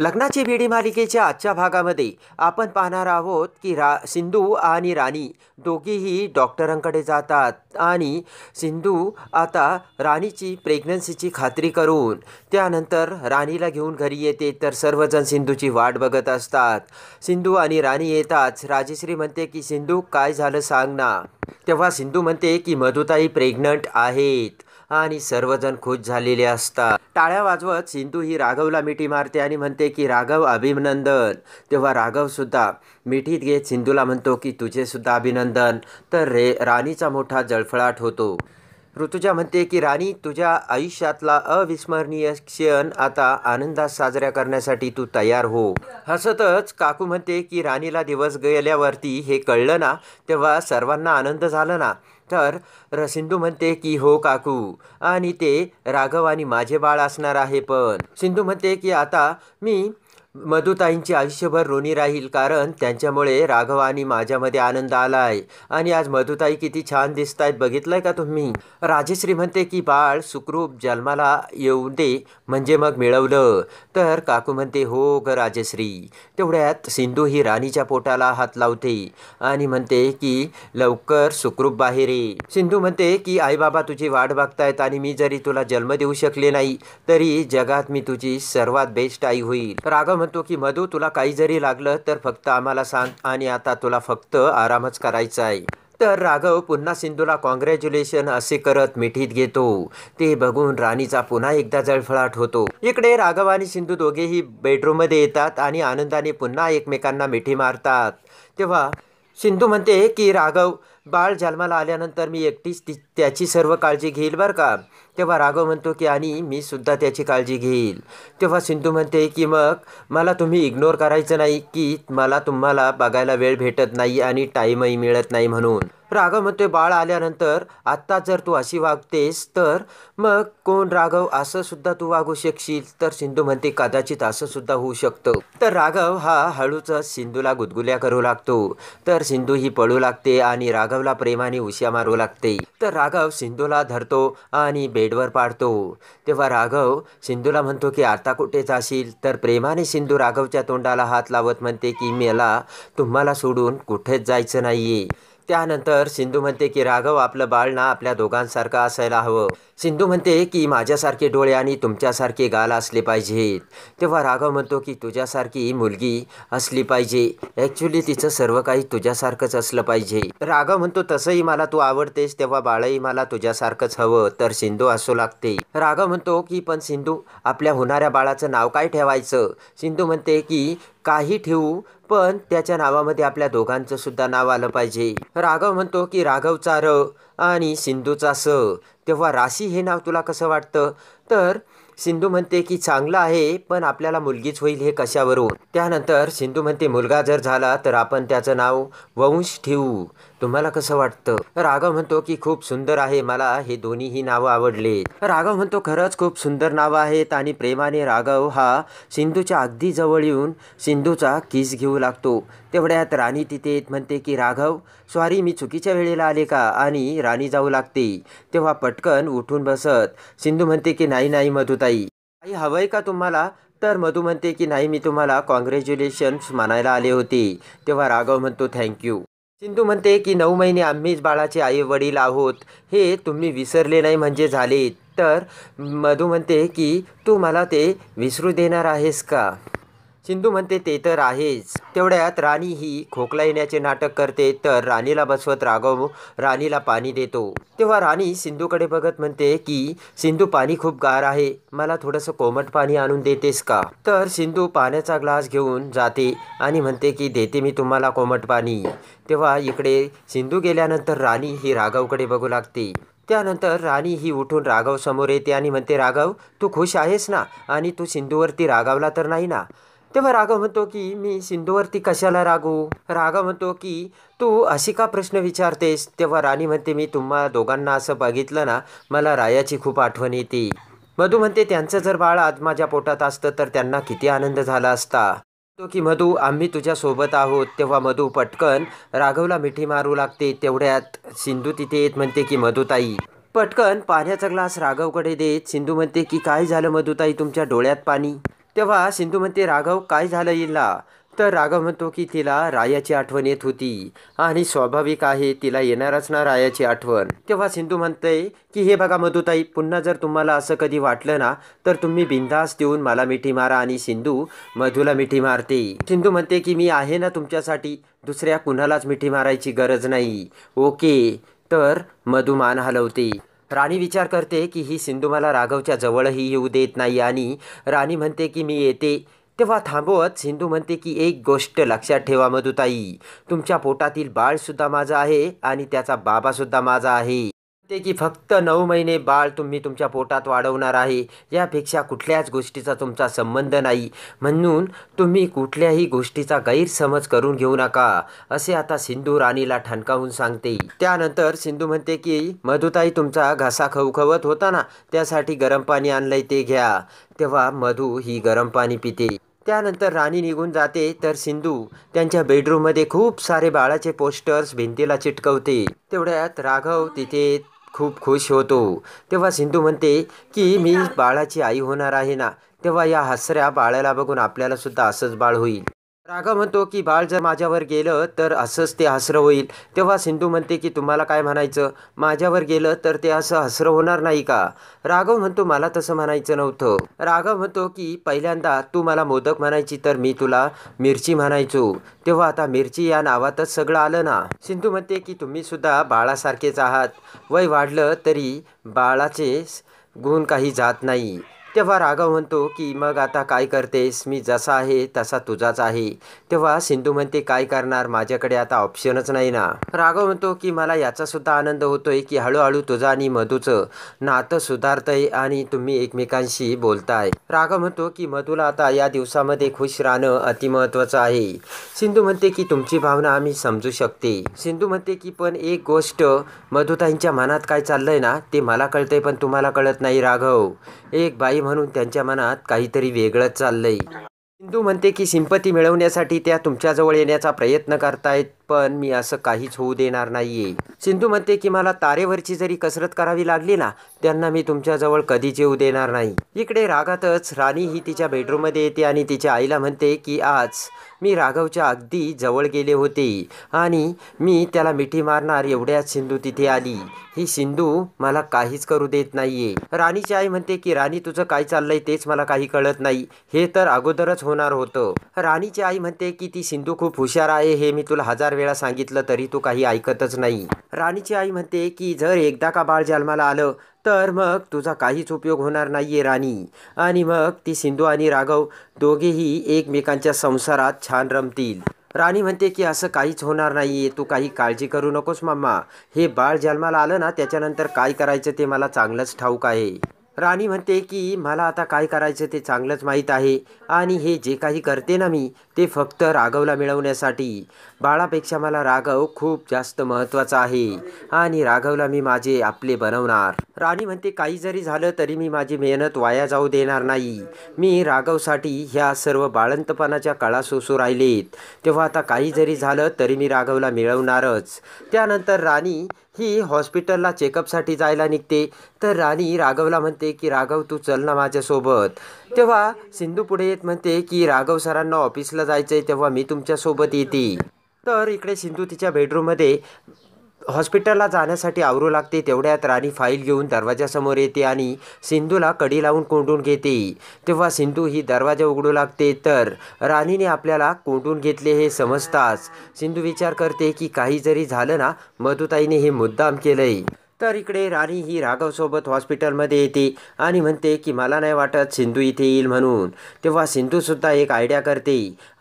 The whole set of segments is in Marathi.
लग्नाची बीडी मालिकेच्या आजच्या भागामध्ये आपण पाहणार आहोत की रा सिंधू आणि राणी दोघीही डॉक्टरांकडे जातात आणि सिंधू आता राणीची प्रेग्नन्सीची खात्री करून त्यानंतर राणीला घेऊन घरी येते तर सर्वजण सिंधूची वाट बघत असतात सिंधू आणि राणी येताच राजेश्री म्हणते की सिंधू काय झालं सांग ना तेव्हा सिंधू म्हणते की मधुताई प्रेग्नंट आहेत आणि सर्वजण खुश झालेले असतात टाळ्या वाजवत सिंधू ही राघवला मिठी मारते आणि म्हणते की राघव अभिनंदन तेव्हा राघव सुद्धा मिठीत घेत सिंधूला म्हणतो की तुझे सुद्धा अभिनंदन तर रे राणीचा मोठा जळफळाट होतो ऋतुजा म्हणते की राणी तुझ्या आयुष्यातला अविस्मरणीय क्षण आता आनंदात साजऱ्या करण्यासाठी तू तयार हो हसतच काकू म्हणते की राणीला दिवस गेल्यावरती हे कळलं ना तेव्हा सर्वांना आनंद झाला ना तर सिंधू म्हणते की हो काकू आणि ते राघव आणि माझे बाळ असणार आहे पण सिंधू म्हणते की आता मी मधुताईंची आयुष्यभर ऋणी राहील कारण त्यांच्यामुळे राघव आणि माझ्यामध्ये आनंद आला आहे आणि आज मधुताई किती छान दिसत आहेत बघितलंय का तुम्ही राजश्री म्हणते की बाळ सुखरूप जन्माला येऊ दे म्हणजे मग मिळवलं तर काकू म्हणते हो ग राजश्री तेवढ्यात सिंधू ही राणीच्या पोटाला हात लावते आणि म्हणते की लवकर सुखरूप बाहेर ये सिंधू म्हणते की आई बाबा तुझी वाट बघतायत आणि मी जरी तुला जन्म देऊ शकले नाही तरी जगात मी तुझी सर्वात बेस्ट आई होईल राघव म्हणतो की मधू तुला काही जरी लागलं तर फक्त आम्हाला सांग आणि आता तुला फक्त आरामच करायचा आहे तर राघव पुन्हा सिंधूला कॉंग्रॅच्युलेशन असे करत मिठीत घेतो ते बघून राणीचा पुन्हा एकदा जळफळाट होतो इकडे राघव आणि सिंधू दोघेही बेडरूममध्ये येतात आणि आनंदाने पुन्हा एकमेकांना मिठी मारतात तेव्हा सिंधू म्हणते की राघव बाळ जन्माला आल्यानंतर मी एकटीच ती त्याची सर्व काळजी घेईल बरं का तेव्हा राघव म्हणतो की आणि मी सुद्धा त्याची काळजी घेईल तेव्हा सिंधू म्हणते की मग मला तुम्ही इग्नोर करायचं नाही की मला तुम्हाला बघायला वेळ भेटत नाही आणि टाईमही मिळत नाही म्हणून राघव म्हणतोय बाळ आल्यानंतर आत्ता जर तू अशी वागतेस तर मग कोण राघव असं सुद्धा तू वागू शकशील तर सिंधू म्हणते कदाचित असं सुद्धा होऊ शकतं तर राघव हा हळूच सिंधूला गुदगुल्या करू लागतो तर सिंधू ही पळू लागते आणि राघव राघवला प्रेमाने उश्या मारू लागते तर राघव सिंधूला धरतो आणि बेडवर पाडतो तेव्हा राघव सिंधूला म्हणतो की आता कुठे जाशील तर प्रेमाने सिंधू राघवच्या तोंडाला हात लावत म्हणते की मला तुम्हाला सोडून कुठेच जायचं नाहीये त्यानंतर सिंधू म्हणते की राघव आपलं बाळ ना आपल्या दोघांसारखं असायला हवं सिंधू म्हणते की माझ्यासारखे डोळे आणि तुमच्यासारखे गाल असले पाहिजेत तेव्हा राघव म्हणतो की तुझ्यासारखी मुलगी असली पाहिजे ॲक्च्युली तिचं सर्व काही तुझ्यासारखंच असलं पाहिजे राघव म्हणतो तसंही मला तू आवडतेस तेव्हा बाळही मला तुझ्यासारखंच हवं तर सिंधू असू लागते राघव म्हणतो की पण सिंधू आपल्या होणाऱ्या बाळाचं नाव काय ठेवायचं सिंधू म्हणते की काही ठेवू पण त्याच्या नावामध्ये आपल्या दोघांचं सुद्धा नाव आलं पाहिजे राघव म्हणतो की राघव चार आणि सिंधूचा स तेव्हा राशी हे नाव तुला कसं वाटतं तर सिंधू म्हणते की चांगलं आहे पण आपल्याला मुलगीच होईल हे कशावरून त्यानंतर सिंधू म्हणते मुलगा जर झाला तर आपण त्याचं नाव वंश ठेवू तुम्हाला कसं वाटतं राघव म्हणतो की खूप सुंदर आहे मला हे दोन्हीही नावं आवडले राघव म्हणतो खरंच खूप सुंदर नावं आहेत आणि प्रेमाने राघव हा सिंधूच्या अगदी जवळ येऊन सिंधूचा किस घेऊ लागतो तेवढ्यात राणी तिथे म्हणते की राघव सॉरी मी चुकीच्या वेळेला आले का आणि राणी जाऊ लागते तेव्हा पटकन उठून बसत सिंधू म्हणते की नाही नाही मधुता ताई आई आहे का तुम्हाला तर मधू म्हणते की नाही मी तुम्हाला कॉंग्रॅच्युलेशन्स म्हणायला आले होते तेव्हा राघव म्हणतो थँक्यू सिंधू म्हणते की नऊ महिने आम्हीच बाळाचे आई वडील आहोत हे तुम्ही विसरले नाही म्हणजे झाले तर मधू म्हणते की तू मला ते विसरू देणार आहेस का सिंधू म्हणते ते तर आहेच तेवढ्यात राणी ही खोकला येण्याचे नाटक करते तर राणीला बसवत राघव राणीला पाणी देतो तेव्हा राणी सिंधूकडे बघत म्हणते की सिंधू पाणी खूप गार आहे मला थोडंसं कोमट पाणी आणून देतेस का तर सिंधू पाण्याचा ग्लास घेऊन जाते आणि म्हणते की देते मी तुम्हाला कोमट पाणी तेव्हा इकडे सिंधू गेल्यानंतर राणी ही राघवकडे बघू लागते त्यानंतर राणी ही उठून राघव समोर येते आणि म्हणते राघव तू खुश आहेस ना आणि तू सिंधूवरती रागावला तर नाही ना तेव्हा राघव म्हणतो की मी सिंधूवरती कशाला रागू राघव म्हणतो की तू अशी का प्रश्न विचारतेस तेव्हा राणी म्हणते मी तुम्हा दोघांना असं बघितलं ना मला रायाची खूप आठवण येते मधू म्हणते त्यांचं जर बाळ आज माझ्या पोटात असतं तर त्यांना किती आनंद झाला असता तो की मधू आम्ही तुझ्यासोबत आहोत तेव्हा मधू पटकन राघवला मिठी मारू लागते तेवढ्यात सिंधू तिथे येत म्हणते की मधुताई पटकन पाण्याचा ग्लास राघवकडे देत सिंधू म्हणते की काय झालं मधुताई तुमच्या डोळ्यात पाणी तेव्हा सिंधू म्हणते राघव काय झालं इला तर राघव म्हणतो की तिला रायाची आठवण येत होती आणि स्वाभाविक आहे तिला येणारच ना रायाची आठवण तेव्हा सिंधू म्हणते की हे बघा मधुताई पुन्हा जर तुम्हाला असं कधी वाटलं ना तर तुम्ही बिंदास देऊन मला मिठी मारा आणि सिंधू मधूला मिठी मारते सिंधू म्हणते की मी आहे ना तुमच्यासाठी दुसऱ्या कुणालाच मिठी मारायची गरज नाही ओके तर मधुमान मान हलवते राणी विचार करते की ही सिंधू मला राघवच्या जवळही येऊ देत नाही आणि राणी म्हणते की मी येते तेव्हा थांबवत सिंधू म्हणते की एक गोष्ट लक्षात ठेवा मधुताई तुमच्या पोटातील बाळसुद्धा माझा आहे आणि त्याचा बाबासुद्धा माझा आहे ते की फक्त नऊ महिने बाळ तुम्ही तुमच्या पोटात वाढवणार आहे यापेक्षा कुठल्याच गोष्टीचा तुमचा संबंध नाही म्हणून तुम्ही कुठल्याही गोष्टीचा गैरसमज करून घेऊ नका असे आता सिंधू राणीला ठणकावून सांगते त्यानंतर सिंधू म्हणते की मधुताई तुमचा घासा खवखवत होता ना त्यासाठी गरम पाणी आणलंय ते घ्या तेव्हा मधू ही गरम पाणी पिते त्यानंतर राणी निघून जाते तर सिंधू त्यांच्या बेडरूममध्ये खूप सारे बाळाचे पोस्टर्स भिंतीला चिटकवते तेवढ्यात राघव तिथे खूप खुश होतो तेव्हा सिंधू म्हणते की मी बाळाची आई होणार आहे ना तेव्हा या हसऱ्या बाळाला बघून आपल्याला सुद्धा असंच बाळ होईल राघव म्हणतो की बाळ जर माझ्यावर गेलं तर असंच ते हसरं होईल तेव्हा सिंधू म्हणते की तुम्हाला काय म्हणायचं माझ्यावर गेलं तर ते असं हसरं होणार नाही का राघव म्हणतो मला तसं म्हणायचं नव्हतं राघव म्हणतो की पहिल्यांदा तू मला मोदक म्हणायची तर मी तुला मिरची म्हणायचो तेव्हा आता मिरची या नावातच सगळं आलं ना सिंधू म्हणते की तुम्ही सुद्धा बाळासारखेच आहात वय वाढलं तरी बाळाचे गुण काही जात नाही तेव्हा राघव म्हणतो की मग आता काय करतेस मी जसा आहे तसा तुझाच आहे तेव्हा सिंधू म्हणते काय करणार माझ्याकडे आता ऑप्शनच नाही ना राघव म्हणतो की मला याचा सुद्धा आनंद होतोय की हळूहळू तुझं आणि मधूचं नातं सुधारतंय आणि तुम्ही एकमेकांशी बोलताय राघव म्हणतो की मधूला आता या दिवसामध्ये खुश राहणं अतिमहत्वाचं आहे सिंधू म्हणते की तुमची भावना आम्ही समजू शकते सिंधू म्हणते की पण एक गोष्ट मधुताईंच्या मनात काय चाललंय ना ते मला कळतंय पण तुम्हाला कळत नाही राघव एक बाई म्हणून त्यांच्या मनात काहीतरी वेगळंच चाललंय हिंदू म्हणते की सिंपती मिळवण्यासाठी त्या तुमच्याजवळ येण्याचा प्रयत्न करतायत पण मी असं काहीच होऊ देणार नाहीये सिंधू म्हणते की मला तारेवरची जरी कसरत करावी लागली ना त्यांना मी तुमच्याजवळ कधीच येऊ देणार नाही इकडे रागातच राणी ही तिच्या बेडरूममध्ये येते आणि तिच्या आईला म्हणते की आज मी राघवच्या अगदी जवळ गेले होते आणि मी त्याला मिठी मारणार एवढ्याच सिंधू तिथे आली ही सिंधू मला काहीच करू देत नाहीये राणीची आई म्हणते की राणी तुझं काय चाललंय तेच मला काही कळत नाही हे तर अगोदरच होणार होतं राणीची आई म्हणते की ती सिंधू खूप हुशार आहे हे मी तुला हजार वेळा सांगितलं तरी तू काही ऐकतच नाही राणीची आई म्हणते की जर एकदा का बाळ जन्माला आलं तर मग तुझा काहीच उपयोग होणार नाही आहे राणी आणि मग ती सिंधू आणि राघव दोघेही एकमेकांच्या संसारात छान रमतील राणी म्हणते की असं काहीच होणार नाही तू काही काळजी करू नकोस मम्मा हे बाळ जन्माला आलं ना त्याच्यानंतर काय करायचं ते मला चांगलंच ठाऊक आहे राणी म्हणते की मला आता काय करायचं ते चांगलंच माहीत आहे आणि हे जे काही करते ना मी ते फक्त राघवला मिळवण्यासाठी बाळापेक्षा मला राघव खूप जास्त महत्त्वाचा आहे आणि राघवला मी माझे आपले बनवणार राणी म्हणते काही जरी झालं तरी मी माझी मेहनत वाया जाऊ देणार नाही मी राघवसाठी ह्या सर्व बाळंतपणाच्या काळा सोसू राहिलेत तेव्हा आता काही जरी झालं तरी मी राघवला मिळवणारच त्यानंतर राणी ही हॉस्पिटलला चेकअपसाठी जायला निघते तर राणी राघवला म्हणते की राघव तू चल ना माझ्यासोबत तेव्हा सिंधू पुढे येत म्हणते की राघव सरांना ऑफिसला जायचं आहे तेव्हा मी तुमच्यासोबत येते तर इकडे सिंधू तिच्या बेडरूममध्ये हॉस्पिटलला जाण्यासाठी आवरू लागते तेवढ्यात राणी फाईल घेऊन दरवाजासमोर येते आणि सिंधूला कडी लावून कोंडून घेते तेव्हा सिंधू ही दरवाजा उघडू लागते तर राणीने आपल्याला कोंडून घेतले हे समजताच सिंधू विचार करते की काही जरी झालं ना मधुताईने हे मुद्दाम केलंय तर इकडे राणी ही राघवसोबत हॉस्पिटलमध्ये येते आणि म्हणते की मला नाही वाटत सिंधू इथे येईल म्हणून तेव्हा सिंधूसुद्धा एक आयडिया करते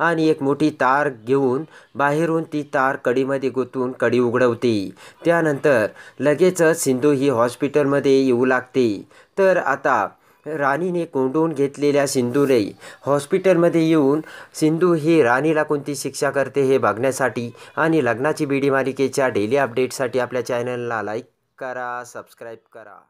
आणि एक मोठी तार घेऊन बाहेरून ती तार कडीमध्ये गुतून कडी उघडवते त्यानंतर लगेचच सिंधू ही हॉस्पिटलमध्ये येऊ लागते तर आता राणीने कोंडून घेतलेल्या सिंधूने हॉस्पिटलमध्ये येऊन सिंधू ही राणीला कोणती शिक्षा करते हे बघण्यासाठी आणि लग्नाची बीडी मालिकेच्या डेली अपडेटसाठी आपल्या चॅनलला लाईक करा सबस्क्राईब करा